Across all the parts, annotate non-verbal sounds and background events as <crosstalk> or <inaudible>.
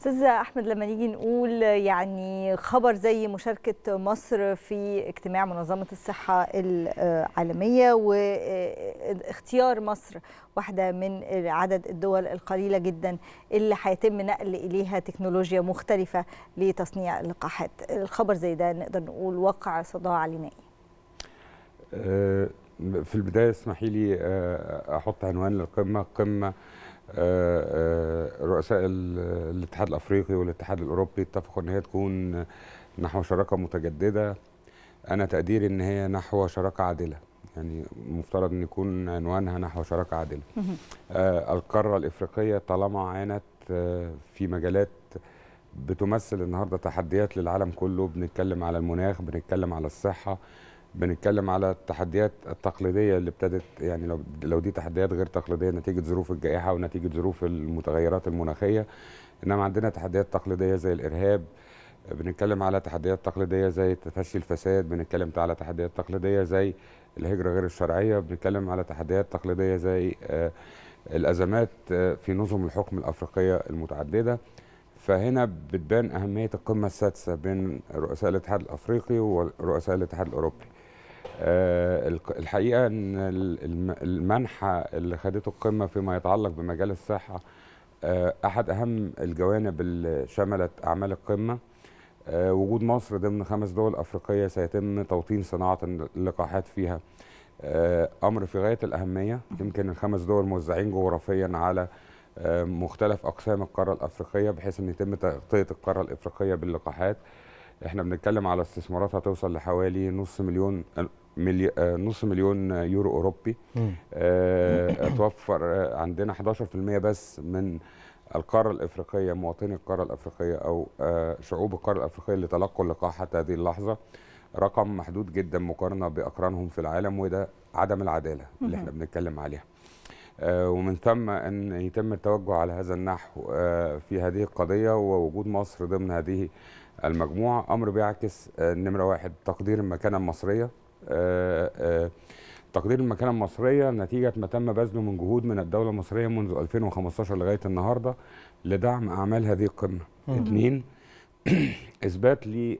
استاذ احمد لما نيجي نقول يعني خبر زي مشاركه مصر في اجتماع منظمه الصحه العالميه واختيار مصر واحده من عدد الدول القليله جدا اللي هيتم نقل اليها تكنولوجيا مختلفه لتصنيع اللقاحات الخبر زي ده نقدر نقول وقع صداع لنائي آه، في البدايه اسمحي لي آه، احط عنوان للقمه قمه آه، آه، رؤساء الاتحاد الافريقي والاتحاد الاوروبي اتفقوا ان هي تكون نحو شراكه متجدده انا تقديري ان هي نحو شراكه عادله يعني مفترض ان يكون عنوانها نحو شراكه عادله آه القاره الافريقيه طالما عانت آه، في مجالات بتمثل النهارده تحديات للعالم كله بنتكلم على المناخ بنتكلم على الصحه بنتكلم على التحديات التقليديه اللي ابتدت يعني لو لو دي تحديات غير تقليديه نتيجه ظروف الجائحه ونتيجه ظروف المتغيرات المناخيه انما عندنا تحديات تقليديه زي الارهاب بنتكلم على تحديات تقليديه زي تفشي الفساد بنتكلم على تحديات تقليديه زي الهجره غير الشرعيه بنتكلم على تحديات تقليديه زي آه، الازمات آه، في نظم الحكم الافريقيه المتعدده فهنا بتبان اهميه القمه السادسه بين رؤساء الاتحاد الافريقي ورؤساء الاتحاد الاوروبي آه، الحقيقه ان المنحه اللي خدته القمه فيما يتعلق بمجال الصحه آه، احد اهم الجوانب اللي شملت اعمال القمه آه، وجود مصر ضمن خمس دول افريقيه سيتم توطين صناعه اللقاحات فيها امر في غايه الاهميه يمكن الخمس دول موزعين جغرافيا على مختلف اقسام القاره الافريقيه بحيث ان يتم تغطيه القاره الافريقيه باللقاحات احنا بنتكلم على استثمارات هتوصل لحوالي نص مليون ملي... آه، نص مليون يورو اوروبي آه، اتوفر آه، عندنا 11% بس من القاره الافريقيه مواطني القاره الافريقيه او شعوب القاره الافريقيه اللي تلقوا اللقاح حتى هذه اللحظه رقم محدود جدا مقارنه باقرانهم في العالم وده عدم العداله اللي احنا بنتكلم عليها آه، ومن ثم أن يتم التوجه على هذا النحو آه، في هذه القضية ووجود مصر ضمن هذه المجموعة أمر بيعكس آه، نمرة واحد تقدير المكانة المصرية تقدير المكانة المصرية نتيجة ما تم بذله من جهود من الدولة المصرية منذ 2015 لغاية النهاردة لدعم أعمال هذه القمة. اثنين <clears throat> إثبات لي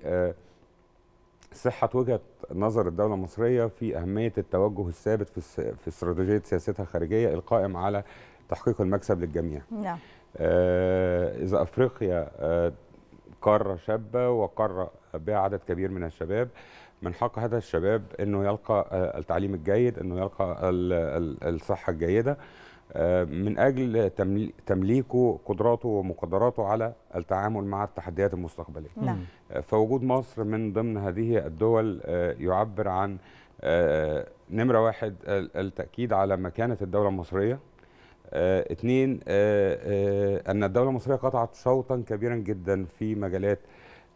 صحة وجهة نظر الدولة المصرية في أهمية التوجه الثابت في في استراتيجية سياستها الخارجية القائم على تحقيق المكسب للجميع. نعم. آه إذا أفريقيا آه قارة شابة وقارة بها عدد كبير من الشباب من حق هذا الشباب أنه يلقى آه، التعليم الجيد أنه يلقى الصحة الجيدة من أجل تمليكه قدراته ومقدراته على التعامل مع التحديات المستقبلية نعم. آه، فوجود مصر من ضمن هذه الدول آه، يعبر عن آه، نمرة واحد التأكيد على مكانة الدولة المصرية اثنين أن الدولة المصرية قطعت شوطا كبيرا جدا في مجالات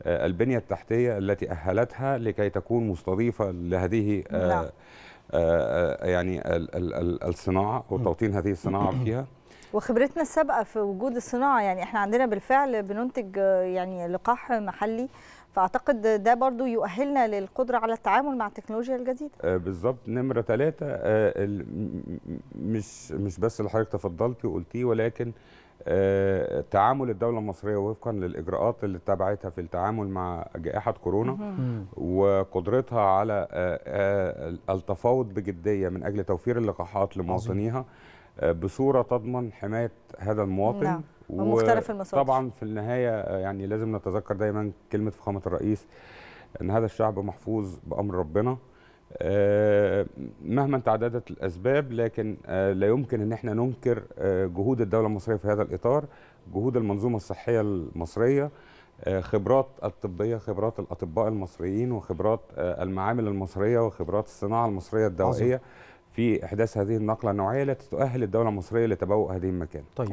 البنية التحتية التي أهلتها لكي تكون مستضيفة لهذه نعم. آه، آه، يعني الصناعه وتوطين هذه الصناعه <clears throat> فيها وخبرتنا السابقه في وجود الصناعه يعني احنا عندنا بالفعل بننتج آه، يعني لقاح محلي فاعتقد ده برضو يؤهلنا للقدره على التعامل مع التكنولوجيا الجديده بالظبط نمره ثلاثة مش مش بس اللي حضرتك تفضلتي وقلتيه ولكن تعامل الدوله المصريه وفقا للاجراءات اللي اتبعتها في التعامل مع جائحه كورونا وقدرتها على آه، آه، التفاوض بجديه من اجل توفير اللقاحات لمواطنيها آه، بصوره تضمن حمايه هذا المواطن نعم. ومختلف المصادر طبعا في النهايه يعني لازم نتذكر دايما كلمه فخامه الرئيس ان هذا الشعب محفوظ بامر ربنا آه، مهما تعددت الاسباب لكن آه، لا يمكن ان احنا ننكر آه، جهود الدوله المصريه في هذا الاطار جهود المنظومه الصحيه المصريه خبرات الطبيه خبرات الاطباء المصريين وخبرات المعامل المصريه وخبرات الصناعه المصريه الدوائيه في احداث هذه النقله النوعيه التي تؤهل الدوله المصريه لتبوء هذه المكانه طيب.